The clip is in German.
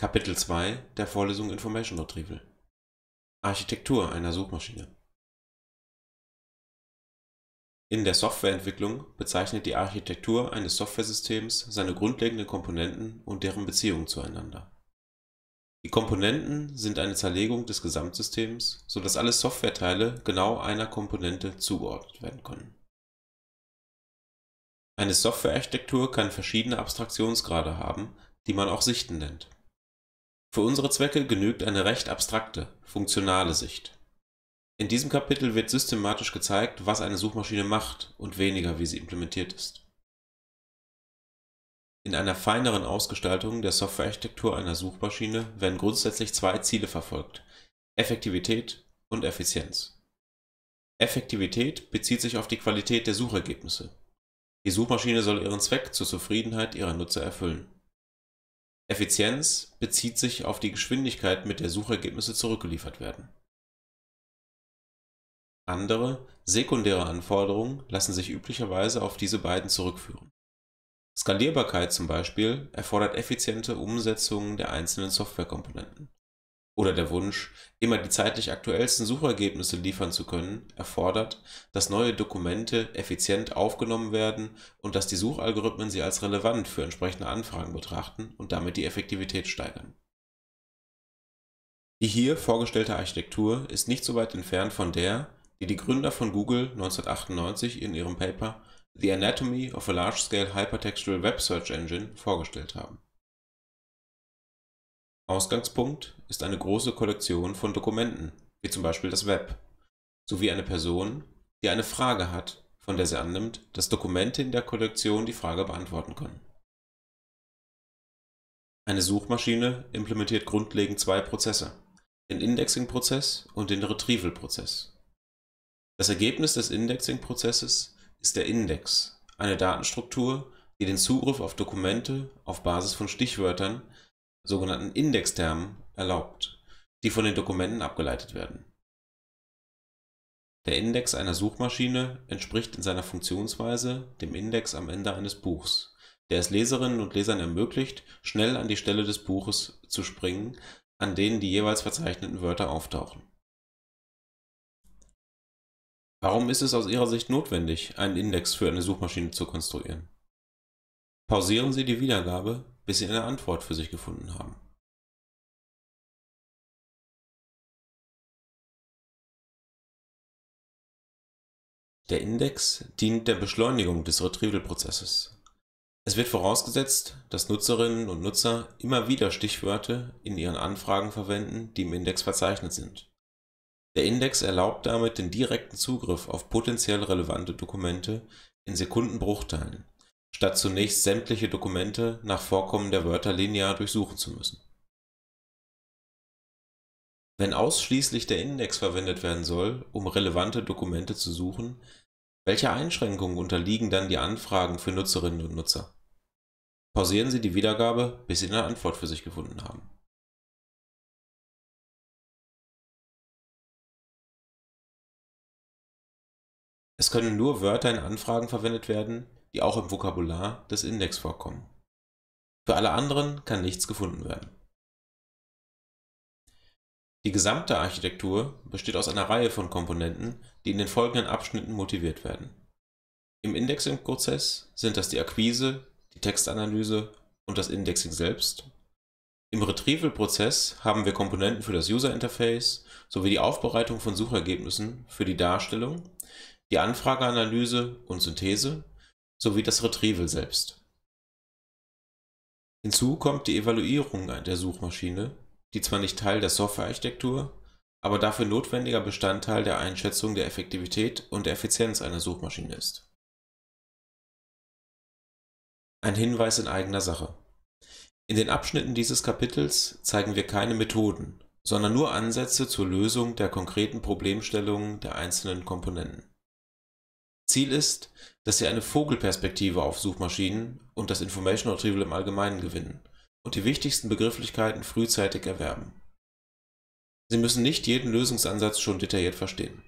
Kapitel 2 der Vorlesung Information Retrieval Architektur einer Suchmaschine In der Softwareentwicklung bezeichnet die Architektur eines Softwaresystems seine grundlegenden Komponenten und deren Beziehungen zueinander. Die Komponenten sind eine Zerlegung des Gesamtsystems, sodass dass alle Softwareteile genau einer Komponente zugeordnet werden können. Eine Softwarearchitektur kann verschiedene Abstraktionsgrade haben, die man auch Sichten nennt für unsere Zwecke genügt eine recht abstrakte, funktionale Sicht. In diesem Kapitel wird systematisch gezeigt, was eine Suchmaschine macht und weniger, wie sie implementiert ist. In einer feineren Ausgestaltung der Softwarearchitektur einer Suchmaschine werden grundsätzlich zwei Ziele verfolgt, Effektivität und Effizienz. Effektivität bezieht sich auf die Qualität der Suchergebnisse. Die Suchmaschine soll ihren Zweck zur Zufriedenheit ihrer Nutzer erfüllen. Effizienz bezieht sich auf die Geschwindigkeit, mit der Suchergebnisse zurückgeliefert werden. Andere, sekundäre Anforderungen lassen sich üblicherweise auf diese beiden zurückführen. Skalierbarkeit zum Beispiel erfordert effiziente Umsetzungen der einzelnen Softwarekomponenten oder der Wunsch, immer die zeitlich aktuellsten Suchergebnisse liefern zu können, erfordert, dass neue Dokumente effizient aufgenommen werden und dass die Suchalgorithmen sie als relevant für entsprechende Anfragen betrachten und damit die Effektivität steigern. Die hier vorgestellte Architektur ist nicht so weit entfernt von der, die die Gründer von Google 1998 in ihrem Paper The Anatomy of a Large-Scale Hypertextual Web Search Engine vorgestellt haben. Ausgangspunkt ist eine große Kollektion von Dokumenten, wie zum Beispiel das Web, sowie eine Person, die eine Frage hat, von der sie annimmt, dass Dokumente in der Kollektion die Frage beantworten können. Eine Suchmaschine implementiert grundlegend zwei Prozesse, den Indexing-Prozess und den Retrieval-Prozess. Das Ergebnis des Indexing-Prozesses ist der Index, eine Datenstruktur, die den Zugriff auf Dokumente auf Basis von Stichwörtern sogenannten Indextermen erlaubt, die von den Dokumenten abgeleitet werden. Der Index einer Suchmaschine entspricht in seiner Funktionsweise dem Index am Ende eines Buchs, der es Leserinnen und Lesern ermöglicht, schnell an die Stelle des Buches zu springen, an denen die jeweils verzeichneten Wörter auftauchen. Warum ist es aus Ihrer Sicht notwendig, einen Index für eine Suchmaschine zu konstruieren? Pausieren Sie die Wiedergabe, bis sie eine Antwort für sich gefunden haben. Der Index dient der Beschleunigung des Retrieval-Prozesses. Es wird vorausgesetzt, dass Nutzerinnen und Nutzer immer wieder Stichwörter in ihren Anfragen verwenden, die im Index verzeichnet sind. Der Index erlaubt damit den direkten Zugriff auf potenziell relevante Dokumente in Sekundenbruchteilen statt zunächst sämtliche Dokumente nach Vorkommen der Wörter linear durchsuchen zu müssen. Wenn ausschließlich der Index verwendet werden soll, um relevante Dokumente zu suchen, welche Einschränkungen unterliegen dann die Anfragen für Nutzerinnen und Nutzer? Pausieren Sie die Wiedergabe, bis Sie eine Antwort für sich gefunden haben. Es können nur Wörter in Anfragen verwendet werden, die auch im Vokabular des Index vorkommen. Für alle anderen kann nichts gefunden werden. Die gesamte Architektur besteht aus einer Reihe von Komponenten, die in den folgenden Abschnitten motiviert werden. Im Indexing-Prozess sind das die Akquise, die Textanalyse und das Indexing selbst. Im Retrieval-Prozess haben wir Komponenten für das User-Interface sowie die Aufbereitung von Suchergebnissen für die Darstellung, die Anfrageanalyse und Synthese sowie das Retrieval selbst. Hinzu kommt die Evaluierung der Suchmaschine, die zwar nicht Teil der Softwarearchitektur, aber dafür notwendiger Bestandteil der Einschätzung der Effektivität und der Effizienz einer Suchmaschine ist. Ein Hinweis in eigener Sache. In den Abschnitten dieses Kapitels zeigen wir keine Methoden, sondern nur Ansätze zur Lösung der konkreten Problemstellungen der einzelnen Komponenten. Ziel ist, dass Sie eine Vogelperspektive auf Suchmaschinen und das Information Retrieval im Allgemeinen gewinnen und die wichtigsten Begrifflichkeiten frühzeitig erwerben. Sie müssen nicht jeden Lösungsansatz schon detailliert verstehen